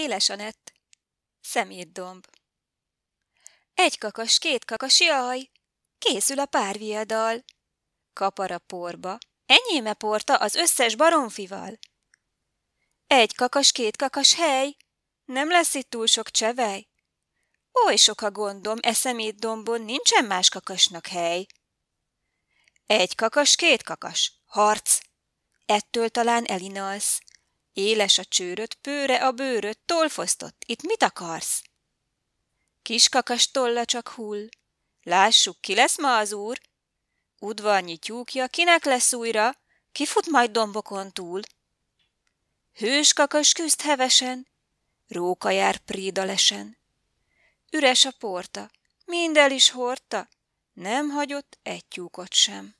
Éles Anett, Szemétdomb. Egy kakas, két kakas, jaj! Készül a párviadal! Kapar a porba. Enyéme porta az összes baromfival. Egy kakas, két kakas, hely! Nem lesz itt túl sok csevej. Oly sok a gondom, e dombon nincsen más kakasnak hely. Egy kakas, két kakas, harc! Ettől talán elinalsz. Éles a csőröt, pőre a bőröt, tolfosztott, itt mit akarsz? Kis kakas tolla csak hull. Lássuk, ki lesz ma az úr? Udvarnyi tyúkja, kinek lesz újra? Ki fut majd dombokon túl? Hős kakas küzd hevesen, róka jár prédalesen. Üres a porta, mind el is hordta, nem hagyott egy tyúkot sem.